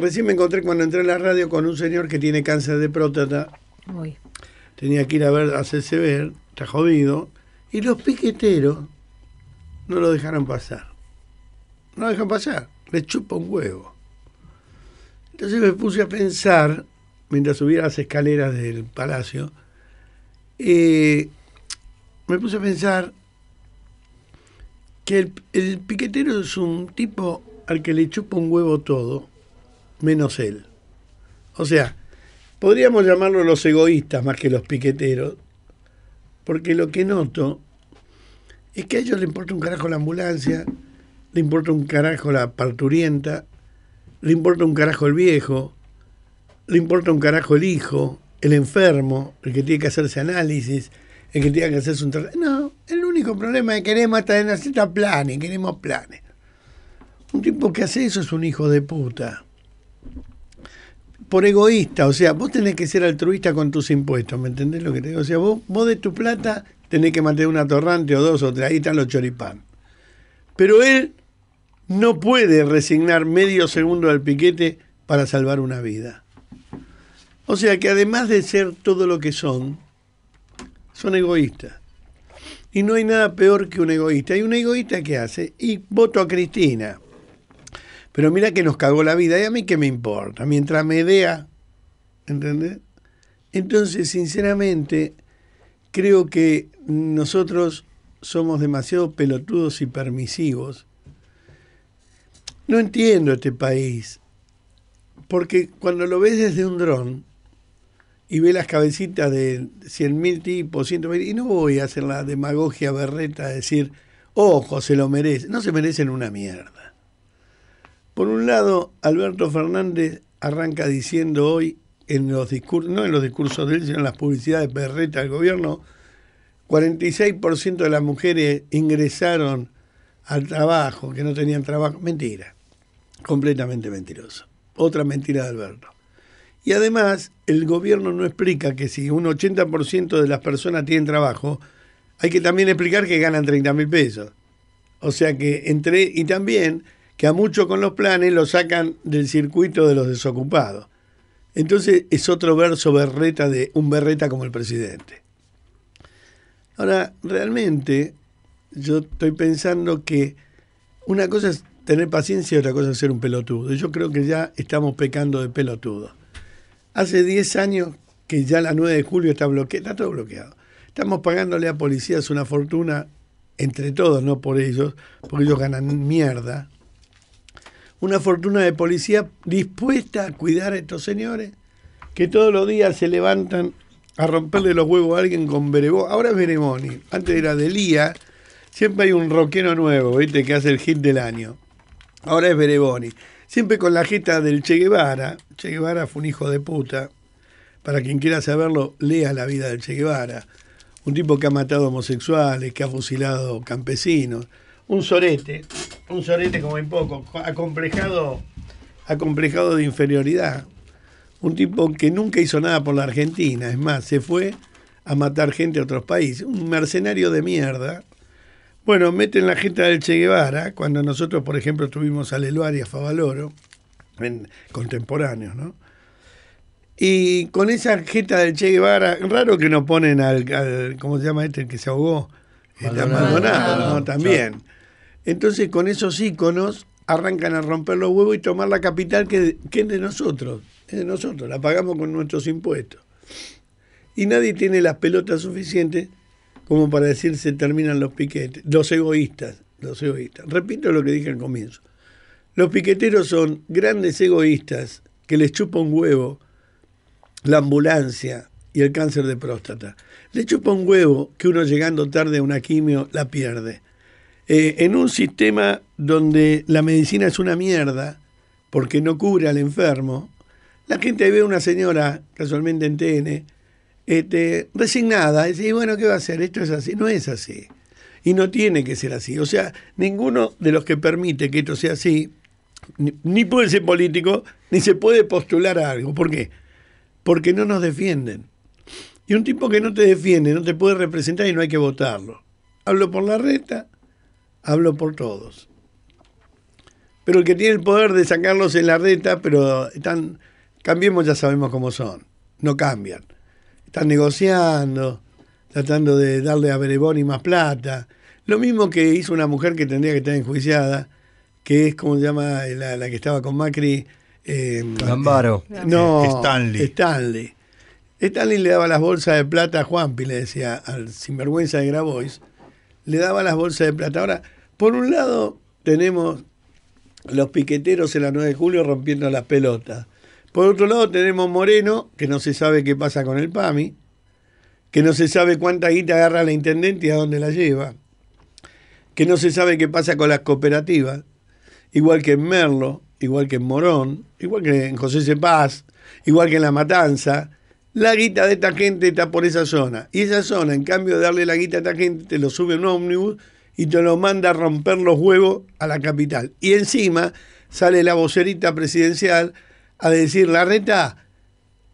Recién me encontré cuando entré en la radio con un señor que tiene cáncer de prótata. Tenía que ir a ver, a hacerse ver, está jodido. Y los piqueteros no lo dejaron pasar. No lo dejan pasar, le chupa un huevo. Entonces me puse a pensar, mientras subía las escaleras del palacio, eh, me puse a pensar que el piquetero es un tipo al que le chupa un huevo todo menos él. O sea, podríamos llamarlo los egoístas más que los piqueteros, porque lo que noto es que a ellos le importa un carajo la ambulancia, le importa un carajo la parturienta, le importa un carajo el viejo, le importa un carajo el hijo, el enfermo, el que tiene que hacerse análisis, el que tiene que hacerse un No, el único problema es que queremos hasta cita planes, queremos planes. Un tipo que hace eso es un hijo de puta por egoísta, o sea, vos tenés que ser altruista con tus impuestos, ¿me entendés lo que te digo? O sea, vos, vos de tu plata tenés que matar una torrante o dos o tres, ahí están los choripán. Pero él no puede resignar medio segundo al piquete para salvar una vida. O sea que además de ser todo lo que son, son egoístas. Y no hay nada peor que un egoísta. Hay un egoísta que hace, y voto a Cristina, pero mira que nos cagó la vida. ¿Y a mí qué me importa? Mientras me vea, ¿Entendés? Entonces, sinceramente, creo que nosotros somos demasiado pelotudos y permisivos. No entiendo este país. Porque cuando lo ves desde un dron y ves las cabecitas de 100.000 tipos, y no voy a hacer la demagogia berreta de decir, ojo, oh, se lo merece. No se merecen una mierda. Por un lado, Alberto Fernández arranca diciendo hoy, en los discursos, no en los discursos de él, sino en las publicidades perreta del gobierno, 46% de las mujeres ingresaron al trabajo, que no tenían trabajo. Mentira, completamente mentiroso. Otra mentira de Alberto. Y además, el gobierno no explica que si un 80% de las personas tienen trabajo, hay que también explicar que ganan 30 mil pesos. O sea que entre... Y también que a muchos con los planes lo sacan del circuito de los desocupados. Entonces es otro verso berreta de un berreta como el presidente. Ahora, realmente yo estoy pensando que una cosa es tener paciencia y otra cosa es ser un pelotudo. Yo creo que ya estamos pecando de pelotudo. Hace 10 años que ya la 9 de julio está bloqueada, está todo bloqueado. Estamos pagándole a policías una fortuna entre todos, no por ellos, porque ellos ganan mierda, una fortuna de policía dispuesta a cuidar a estos señores que todos los días se levantan a romperle los huevos a alguien con Beremoni. Ahora es bereboni. antes era Delía, siempre hay un roquero nuevo, ¿viste? Que hace el hit del año. Ahora es bereboni. Siempre con la jeta del Che Guevara. Che Guevara fue un hijo de puta. Para quien quiera saberlo, lea la vida del Che Guevara. Un tipo que ha matado homosexuales, que ha fusilado campesinos. Un sorete un sorete como hay poco, acomplejado, acomplejado de inferioridad. Un tipo que nunca hizo nada por la Argentina, es más, se fue a matar gente a otros países. Un mercenario de mierda. Bueno, meten la jeta del Che Guevara, cuando nosotros, por ejemplo, estuvimos a Leluar y a Favaloro, contemporáneos, ¿no? Y con esa jeta del Che Guevara, raro que no ponen al, ¿cómo se llama este? El que se ahogó, Maldonado, Maldonado ¿no? También. Entonces con esos íconos arrancan a romper los huevos y tomar la capital que, es de nosotros, es de nosotros, la pagamos con nuestros impuestos. Y nadie tiene las pelotas suficientes como para decir se terminan los piquetes, los egoístas, los egoístas. Repito lo que dije al comienzo. Los piqueteros son grandes egoístas que les chupa un huevo la ambulancia y el cáncer de próstata. Les chupa un huevo que uno llegando tarde a una quimio la pierde. Eh, en un sistema donde la medicina es una mierda, porque no cubre al enfermo, la gente ve a una señora, casualmente en TN, este, resignada, y dice, bueno, ¿qué va a hacer? Esto es así. No es así. Y no tiene que ser así. O sea, ninguno de los que permite que esto sea así, ni, ni puede ser político, ni se puede postular a algo. ¿Por qué? Porque no nos defienden. Y un tipo que no te defiende, no te puede representar y no hay que votarlo. Hablo por la reta, hablo por todos. Pero el que tiene el poder de sacarlos en la reta, pero están, cambiemos ya sabemos cómo son, no cambian. Están negociando, tratando de darle a Bereboni más plata. Lo mismo que hizo una mujer que tendría que estar enjuiciada, que es como se llama la, que estaba con Macri. Eh, Gambaro. no, Stanley. Stanley. Stanley le daba las bolsas de plata a Juanpi, le decía al sinvergüenza de Grabois, le daba las bolsas de plata. Ahora, por un lado, tenemos los piqueteros en la 9 de julio rompiendo las pelotas. Por otro lado, tenemos Moreno, que no se sabe qué pasa con el PAMI, que no se sabe cuánta guita agarra la intendente y a dónde la lleva, que no se sabe qué pasa con las cooperativas, igual que en Merlo, igual que en Morón, igual que en José Paz, igual que en La Matanza. La guita de esta gente está por esa zona. Y esa zona, en cambio de darle la guita a esta gente, te lo sube un ómnibus y te lo manda a romper los huevos a la capital. Y encima sale la vocerita presidencial a decir, la reta,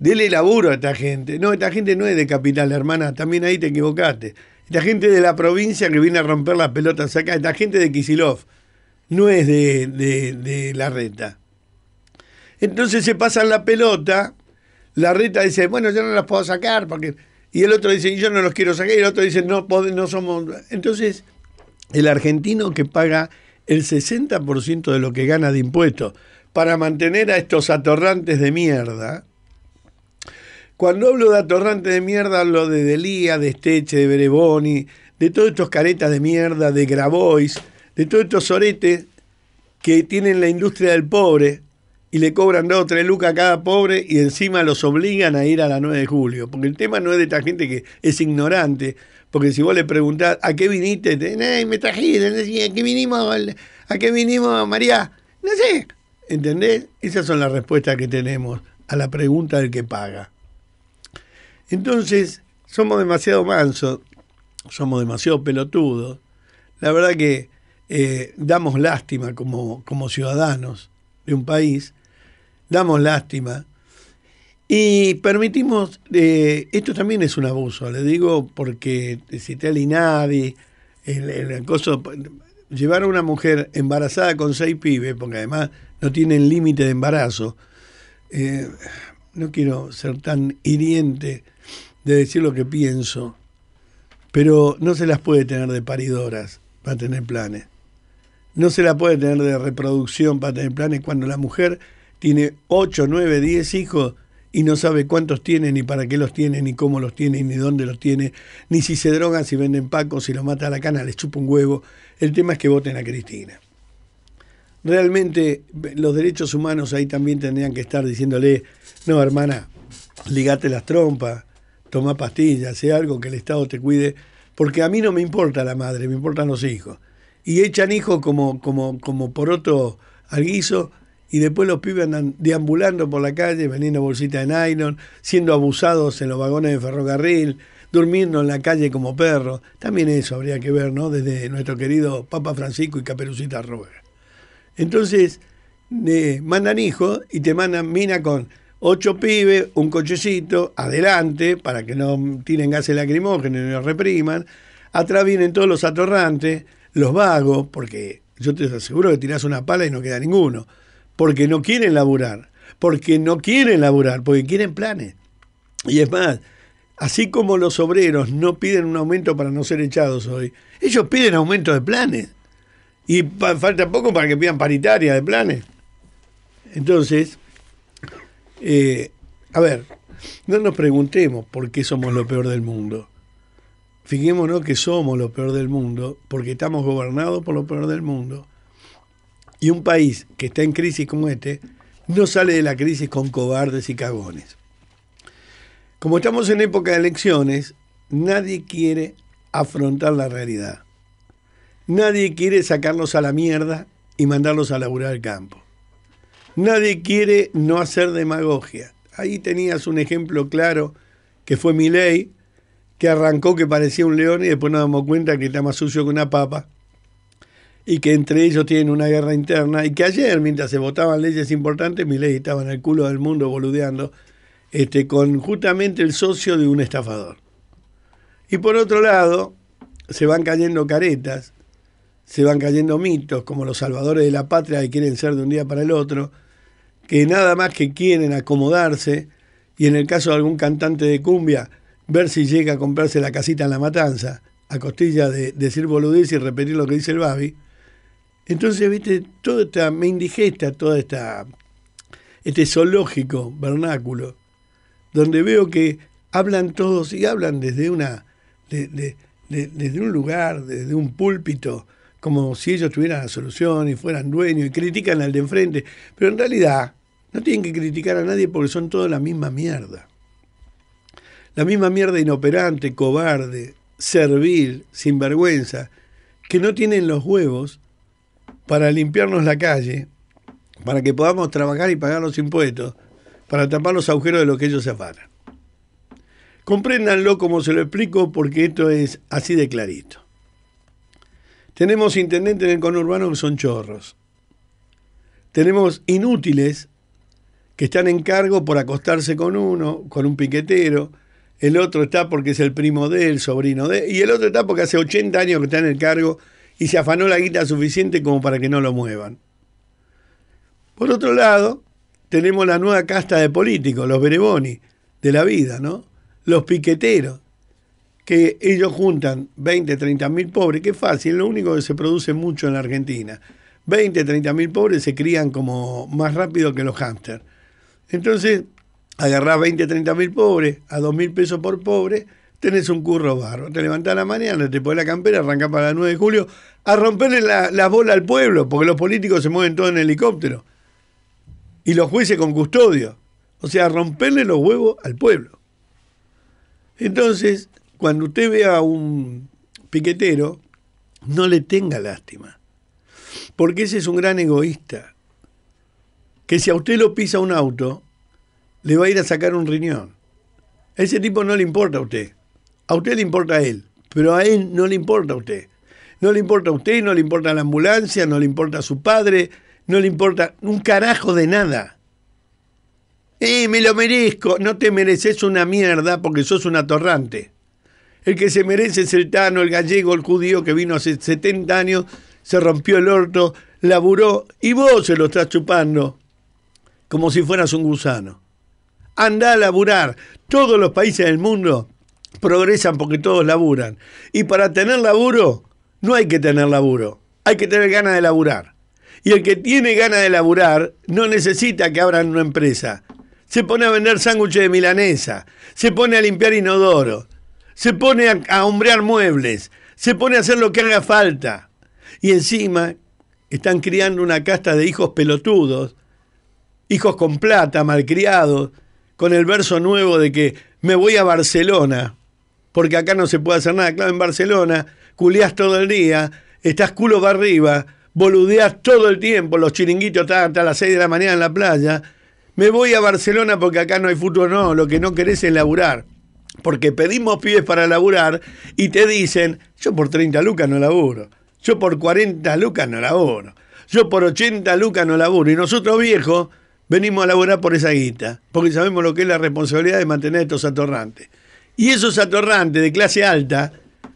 dele laburo a esta gente. No, esta gente no es de capital, hermana, también ahí te equivocaste. Esta gente de la provincia que viene a romper las pelotas acá, esta gente de Kisilov, no es de, la reta. Entonces se pasan la pelota, la reta dice, bueno, yo no las puedo sacar, porque... y el otro dice, yo no los quiero sacar, y el otro dice, no, no somos... Entonces el argentino que paga el 60% de lo que gana de impuestos para mantener a estos atorrantes de mierda. Cuando hablo de atorrantes de mierda, hablo de Delía, de Esteche, de Bereboni, de todos estos caretas de mierda, de Grabois, de todos estos oretes que tienen la industria del pobre, y le cobran dos o tres lucas a cada pobre y encima los obligan a ir a la 9 de julio. Porque el tema no es de esta gente que es ignorante. Porque si vos le preguntás, ¿a qué viniste? me trajiste, ¿a qué vinimos? ¿A qué vinimos, María? No sé. ¿Entendés? Esas son las respuestas que tenemos a la pregunta del que paga. Entonces, somos demasiado mansos, somos demasiado pelotudos. La verdad que eh, damos lástima como, como ciudadanos de un país damos lástima y permitimos, eh, esto también es un abuso, le digo porque eh, si te nadie el, el acoso, llevar a una mujer embarazada con seis pibes, porque además no tienen límite de embarazo, eh, no quiero ser tan hiriente de decir lo que pienso, pero no se las puede tener de paridoras para tener planes. No se la puede tener de reproducción para tener planes cuando la mujer tiene 8, 9, 10 hijos y no sabe cuántos tiene, ni para qué los tiene, ni cómo los tiene, ni dónde los tiene, ni si se drogan, si venden pacos, si lo mata a la cana, les chupa un huevo. El tema es que voten a Cristina. Realmente eh, los derechos humanos ahí también tendrían que estar diciéndole, no hermana, ligate las trompas, toma pastillas, sé algo que el Estado te cuide, porque a mí no me importa la madre, me importan los hijos. Y echan hijos como, como, como por otro al guiso y después los pibes andan deambulando por la calle, vendiendo bolsitas de nylon, siendo abusados en los vagones de ferrocarril, durmiendo en la calle como perro. También eso habría que ver, ¿no? Desde nuestro querido Papa Francisco y Caperucita Roja. Entonces, eh, mandan hijos y te mandan mina con ocho pibes, un cochecito, adelante, para que no tiren gases lacrimógenos y los repriman. Atrás vienen todos los atorrantes, los vagos, porque yo te aseguro que tirás una pala y no queda ninguno porque no quieren laburar, porque no quieren laburar, porque quieren planes. Y es más, así como los obreros no piden un aumento para no ser echados hoy, ellos piden aumento de planes. Y falta poco para que pidan paritaria de planes. Entonces, eh, a ver, no nos preguntemos por qué somos lo peor del mundo. Fijémonos que somos lo peor del mundo porque estamos gobernados por lo peor del mundo. Y un país que está en crisis como este no sale de la crisis con cobardes y cagones. Como estamos en época de elecciones, nadie quiere afrontar la realidad. Nadie quiere sacarlos a la mierda y mandarlos a laburar el campo. Nadie quiere no hacer demagogia. Ahí tenías un ejemplo claro que fue mi ley, que arrancó que parecía un león y después nos damos cuenta que está más sucio que una papa y que entre ellos tienen una guerra interna y que ayer, mientras se votaban leyes importantes, ley estaba en el culo del mundo boludeando este, con justamente el socio de un estafador. Y por otro lado, se van cayendo caretas, se van cayendo mitos como los salvadores de la patria que quieren ser de un día para el otro, que nada más que quieren acomodarse y en el caso de algún cantante de cumbia, ver si llega a comprarse la casita en la matanza, a costilla de decir boludez y repetir lo que dice el Babi, entonces, viste, toda esta, me indigesta todo esta este zoológico vernáculo, donde veo que hablan todos y hablan desde una desde un lugar, desde un púlpito, como si ellos tuvieran la solución y fueran dueños y critican al de enfrente, pero en realidad no tienen que criticar a nadie porque son todos la misma mierda. La misma mierda inoperante, cobarde, servil, sinvergüenza, que no tienen los huevos para limpiarnos la calle, para que podamos trabajar y pagar los impuestos, para tapar los agujeros de los que ellos se afanan. Compréndanlo como se lo explico porque esto es así de clarito. Tenemos intendentes en el conurbano que son chorros. Tenemos inútiles que están en cargo por acostarse con uno, con un piquetero, el otro está porque es el primo de él, sobrino de él, y el otro está porque hace 80 años que está en el cargo y se afanó la guita suficiente como para que no lo muevan. Por otro lado, tenemos la nueva casta de políticos, los Bereboni, de la vida, ¿no? Los piqueteros, que ellos juntan 20, 30 mil pobres, que es fácil, lo único que se produce mucho en la Argentina. 20, 30 mil pobres se crían como más rápido que los hámsters. Entonces, agarrás 20, 30 mil pobres a 2 mil pesos por pobre tenés un curro barro. Te levantás a la mañana, te pones la campera, arrancás para la 9 de julio a romperle la, bolas bola al pueblo, porque los políticos se mueven todos en helicóptero. Y los jueces con custodio. O sea, romperle los huevos al pueblo. Entonces, cuando usted vea a un piquetero, no le tenga lástima. Porque ese es un gran egoísta. Que si a usted lo pisa un auto, le va a ir a sacar un riñón. A ese tipo no le importa a usted. A usted le importa a él, pero a él no le importa a usted. No le importa a usted, no le importa la ambulancia, no le importa a su padre, no le importa un carajo de nada. ¡Eh, me lo merezco! No te mereces una mierda porque sos un atorrante. El que se merece es el tano, el gallego, el judío que vino hace 70 años, se rompió el orto, laburó y vos se lo estás chupando como si fueras un gusano. Anda a laburar. Todos los países del mundo progresan porque todos laburan. Y para tener laburo, no hay que tener laburo, hay que tener ganas de laburar. Y el que tiene ganas de laburar no necesita que abran una empresa. Se pone a vender sándwiches de milanesa, se pone a limpiar inodoro, se pone a, a hombrear muebles, se pone a hacer lo que haga falta. Y encima están criando una casta de hijos pelotudos, hijos con plata, malcriados, con el verso nuevo de que me voy a Barcelona porque acá no se puede hacer nada. Claro, en Barcelona culeás todo el día, estás culo para arriba, boludeás todo el tiempo, los chiringuitos están hasta las 6 de la mañana en la playa. Me voy a Barcelona porque acá no hay futuro. no, lo que no querés es laburar. Porque pedimos pibes para laburar y te dicen, yo por 30 lucas no laburo, yo por 40 lucas no laburo, yo por 80 lucas no laburo. Y nosotros viejos venimos a laburar por esa guita, porque sabemos lo que es la responsabilidad de mantener estos atorrantes. Y esos atorrantes de clase alta,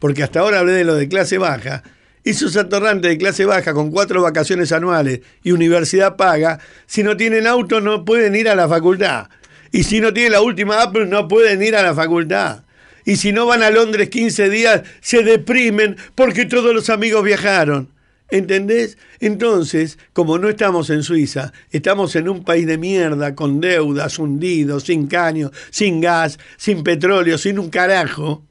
porque hasta ahora hablé de los de clase baja, esos atorrantes de clase baja con cuatro vacaciones anuales y universidad paga, si no tienen auto no pueden ir a la facultad. Y si no tienen la última Apple no pueden ir a la facultad. Y si no van a Londres 15 días, se deprimen porque todos los amigos viajaron. ¿Entendés? Entonces, como no estamos en Suiza, estamos en un país de mierda, con deudas, hundidos, sin caño, sin gas, sin petróleo, sin un carajo.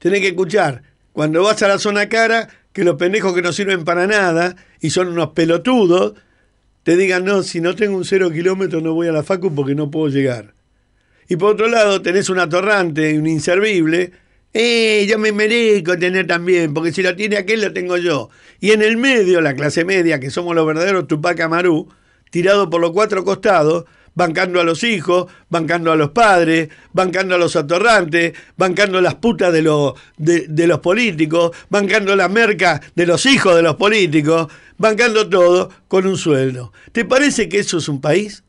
Tenés que escuchar, cuando vas a la zona cara, que los pendejos que no sirven para nada y son unos pelotudos, te digan, no, si no tengo un cero kilómetro no voy a la facu porque no puedo llegar. Y por otro lado, tenés un atorrante, un inservible, eh, yo me merezco tener también, porque si lo tiene aquel, lo tengo yo. Y en el medio, la clase media, que somos los verdaderos Tupac Amaru, tirado por los cuatro costados, bancando a los hijos, bancando a los padres, bancando a los atorrantes, bancando las putas de, los, de, de los políticos, bancando la merca de los hijos de los políticos, bancando todo con un sueldo. ¿Te parece que eso es un país?